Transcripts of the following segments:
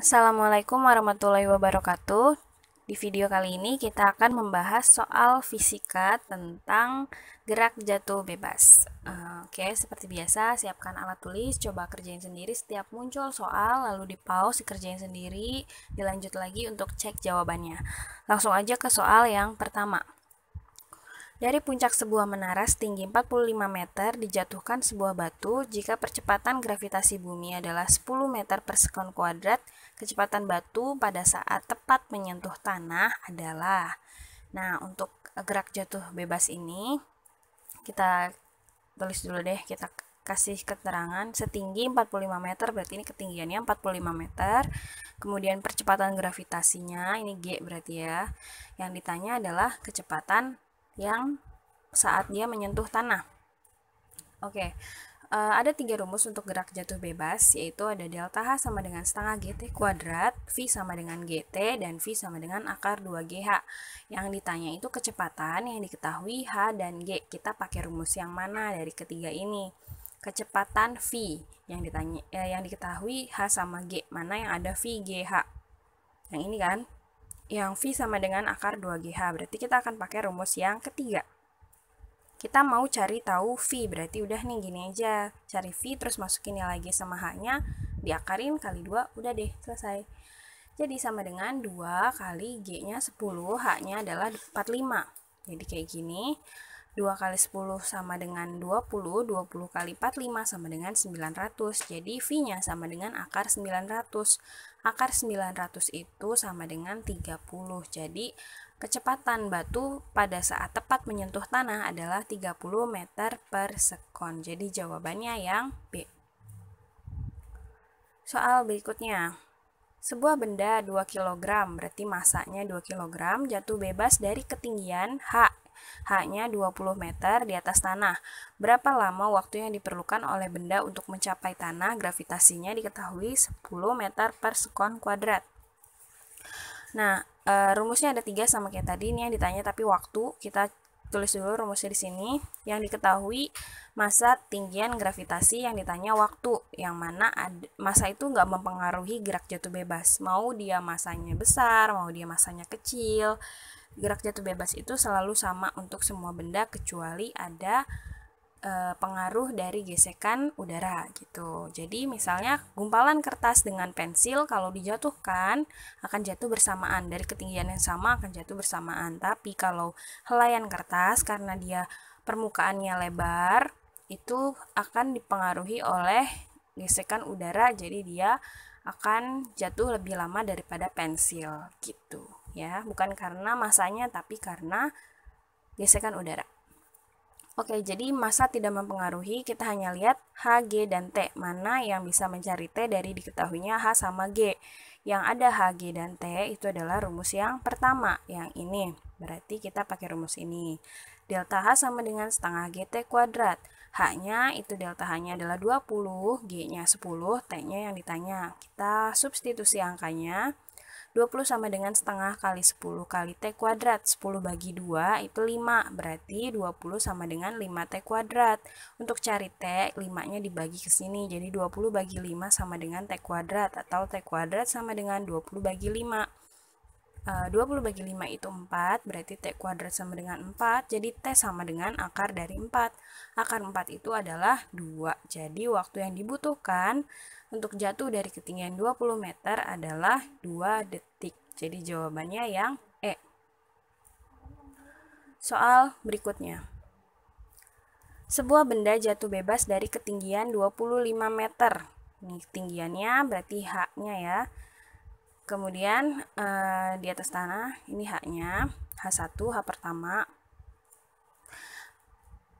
Assalamualaikum warahmatullahi wabarakatuh. Di video kali ini kita akan membahas soal fisika tentang gerak jatuh bebas. Eh, oke, seperti biasa siapkan alat tulis, coba kerjain sendiri setiap muncul soal, lalu di pause, dikerjain sendiri, dilanjut lagi untuk cek jawabannya. Langsung aja ke soal yang pertama. Dari puncak sebuah menara setinggi 45 meter dijatuhkan sebuah batu jika percepatan gravitasi bumi adalah 10 meter per sekon kuadrat, kecepatan batu pada saat tepat menyentuh tanah adalah. Nah, untuk gerak jatuh bebas ini kita tulis dulu deh, kita kasih keterangan setinggi 45 meter berarti ini ketinggiannya 45 meter kemudian percepatan gravitasinya ini G berarti ya yang ditanya adalah kecepatan yang saat dia menyentuh tanah. Oke, okay. uh, eh, ada tiga rumus untuk gerak jatuh bebas, yaitu ada delta H sama dengan setengah GT kuadrat, V sama dengan GT, dan V sama dengan akar 2GH. Yang ditanya itu kecepatan yang diketahui H dan G. Kita pakai rumus yang mana dari ketiga ini? Kecepatan V yang ditanya eh, yang diketahui H sama G, mana yang ada V, G, H. Yang ini kan? yang V sama dengan akar 2GH. Berarti kita akan pakai rumus yang ketiga. Kita mau cari tahu V, berarti udah nih gini aja. Cari V, terus masukin nilai G sama H-nya, diakarin kali 2, udah deh, selesai. Jadi sama dengan 2 kali G-nya 10, H-nya adalah 45. Jadi kayak gini. 2 kali 10 sama dengan 20, 20 kali 45 sama dengan 900. Jadi V-nya sama dengan akar 900. Akar 900 itu sama dengan 30. Jadi kecepatan batu pada saat tepat menyentuh tanah adalah 30 meter per sekon. Jadi jawabannya yang B. Soal berikutnya. Sebuah benda 2 kg berarti masanya 2 kg jatuh bebas dari ketinggian H hanya 20 meter di atas tanah. Berapa lama waktu yang diperlukan oleh benda untuk mencapai tanah? Gravitasinya diketahui 10 meter per sekon kuadrat. Nah, e, rumusnya ada tiga sama kayak tadi ini yang ditanya tapi waktu kita tulis dulu rumusnya di sini. Yang diketahui masa tinggian gravitasi yang ditanya waktu, yang mana ad, masa itu nggak mempengaruhi gerak jatuh bebas. Mau dia masanya besar, mau dia masanya kecil, gerak jatuh bebas itu selalu sama untuk semua benda kecuali ada e, pengaruh dari gesekan udara gitu. Jadi misalnya gumpalan kertas dengan pensil kalau dijatuhkan akan jatuh bersamaan dari ketinggian yang sama akan jatuh bersamaan. Tapi kalau helaian kertas karena dia permukaannya lebar itu akan dipengaruhi oleh gesekan udara jadi dia akan jatuh lebih lama daripada pensil gitu ya, bukan karena masanya tapi karena gesekan udara. Oke, jadi masa tidak mempengaruhi, kita hanya lihat H, G, dan T. Mana yang bisa mencari T dari diketahuinya H sama G. Yang ada H, G, dan T itu adalah rumus yang pertama, yang ini. Berarti kita pakai rumus ini. Delta H sama dengan setengah GT kuadrat. H-nya itu delta H-nya adalah 20, G-nya 10, T-nya yang ditanya. Kita substitusi angkanya. 20 sama dengan setengah kali 10 kali T kuadrat. 10 bagi 2 itu 5, berarti 20 sama dengan 5T kuadrat. Untuk cari T, 5-nya dibagi ke sini, jadi 20 bagi 5 sama dengan T kuadrat, atau T kuadrat sama dengan 20 bagi 5. 20 eh, bagi 5 itu 4, berarti T kuadrat sama dengan 4, jadi T sama dengan akar dari 4. Akar 4 itu adalah 2, jadi waktu yang dibutuhkan untuk jatuh dari ketinggian 20 meter adalah 2 detik. Jadi jawabannya yang E. Soal berikutnya. Sebuah benda jatuh bebas dari ketinggian 25 meter. Ini ketinggiannya berarti H-nya ya kemudian e, di atas tanah ini H-nya H1 H pertama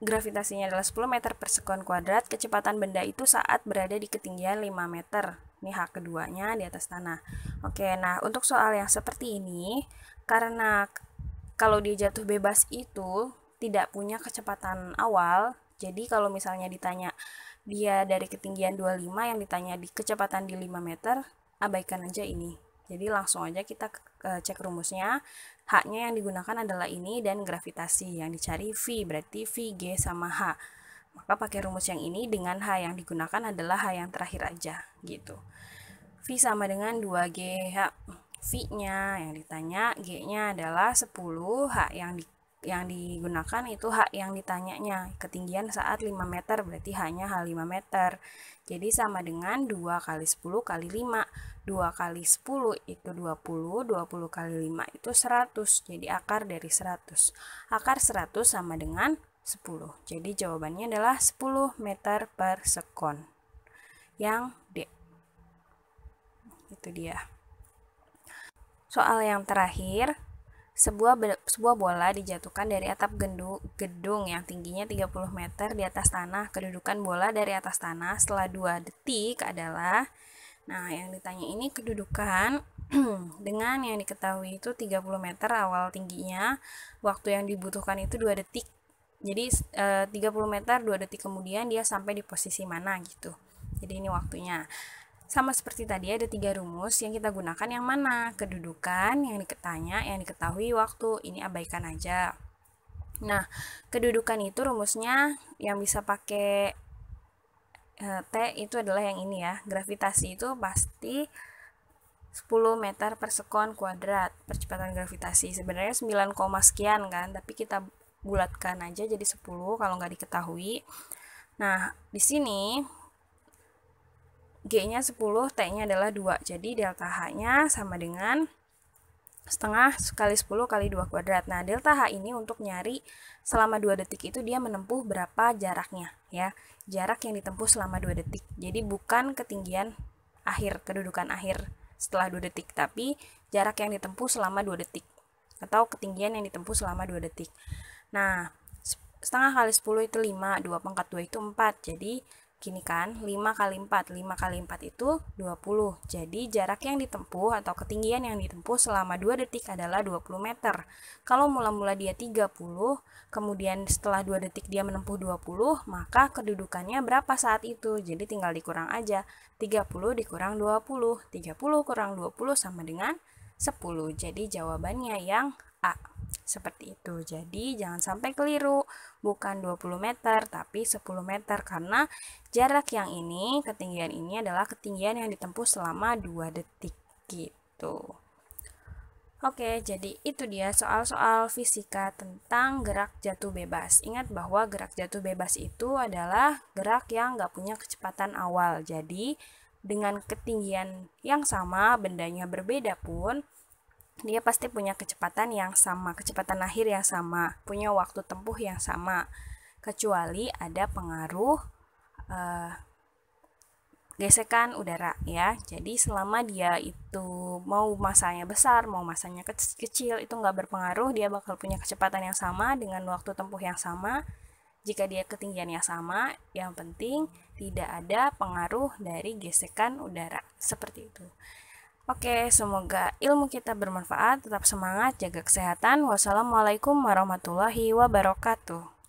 gravitasinya adalah 10 meter per sekon kuadrat kecepatan benda itu saat berada di ketinggian 5 meter ini hak keduanya di atas tanah oke nah untuk soal yang seperti ini karena kalau dia jatuh bebas itu tidak punya kecepatan awal jadi kalau misalnya ditanya dia dari ketinggian 25 yang ditanya di kecepatan di 5 meter abaikan aja ini jadi langsung aja kita cek rumusnya. H-nya yang digunakan adalah ini dan gravitasi yang dicari V, berarti V, G sama H. Maka pakai rumus yang ini dengan H yang digunakan adalah H yang terakhir aja gitu. V sama dengan 2GH. V-nya yang ditanya, G-nya adalah 10, H yang di yang digunakan itu hak yang ditanyanya. Ketinggian saat 5 meter berarti hanya hal 5 meter. Jadi sama dengan 2 kali 10 kali 5. 2 kali 10 itu 20, 20 kali 5 itu 100. Jadi akar dari 100. Akar 100 sama dengan 10. Jadi jawabannya adalah 10 meter per sekon. Yang D. Itu dia. Soal yang terakhir, sebuah, sebuah bola dijatuhkan dari atap gedung, gedung yang tingginya 30 meter di atas tanah. Kedudukan bola dari atas tanah setelah dua detik adalah Nah, yang ditanya ini kedudukan dengan yang diketahui itu 30 meter awal tingginya. Waktu yang dibutuhkan itu 2 detik. Jadi e, eh, 30 meter 2 detik kemudian dia sampai di posisi mana gitu. Jadi ini waktunya. Sama seperti tadi ada tiga rumus yang kita gunakan yang mana? Kedudukan, yang diketanya, yang diketahui waktu. Ini abaikan aja. Nah, kedudukan itu rumusnya yang bisa pakai eh, T itu adalah yang ini ya. Gravitasi itu pasti 10 meter per sekon kuadrat percepatan gravitasi. Sebenarnya 9, sekian kan, tapi kita bulatkan aja jadi 10 kalau nggak diketahui. Nah, di sini G-nya 10, T-nya adalah 2. Jadi delta H-nya sama dengan setengah kali 10 kali 2 kuadrat. Nah, delta H ini untuk nyari selama 2 detik itu dia menempuh berapa jaraknya ya. Jarak yang ditempuh selama 2 detik. Jadi bukan ketinggian akhir, kedudukan akhir setelah 2 detik, tapi jarak yang ditempuh selama 2 detik atau ketinggian yang ditempuh selama 2 detik. Nah, setengah kali 10 itu 5, 2 pangkat 2 itu 4. Jadi Gini kan, 5 kali 4. 5 kali 4 itu 20. Jadi jarak yang ditempuh atau ketinggian yang ditempuh selama 2 detik adalah 20 meter. Kalau mula-mula dia 30, kemudian setelah 2 detik dia menempuh 20, maka kedudukannya berapa saat itu? Jadi tinggal dikurang aja. 30 dikurang 20. 30 kurang 20 sama dengan 10. Jadi jawabannya yang A. Seperti itu. Jadi jangan sampai keliru, bukan 20 meter tapi 10 meter karena jarak yang ini, ketinggian ini adalah ketinggian yang ditempuh selama 2 detik gitu. Oke, jadi itu dia soal-soal fisika tentang gerak jatuh bebas. Ingat bahwa gerak jatuh bebas itu adalah gerak yang nggak punya kecepatan awal. Jadi, dengan ketinggian yang sama, bendanya berbeda pun, dia pasti punya kecepatan yang sama, kecepatan akhir yang sama, punya waktu tempuh yang sama, kecuali ada pengaruh uh, gesekan udara ya. Jadi selama dia itu mau masanya besar, mau masanya kecil itu nggak berpengaruh, dia bakal punya kecepatan yang sama dengan waktu tempuh yang sama. Jika dia ketinggian yang sama, yang penting tidak ada pengaruh dari gesekan udara seperti itu. Oke, semoga ilmu kita bermanfaat. Tetap semangat, jaga kesehatan. Wassalamualaikum warahmatullahi wabarakatuh.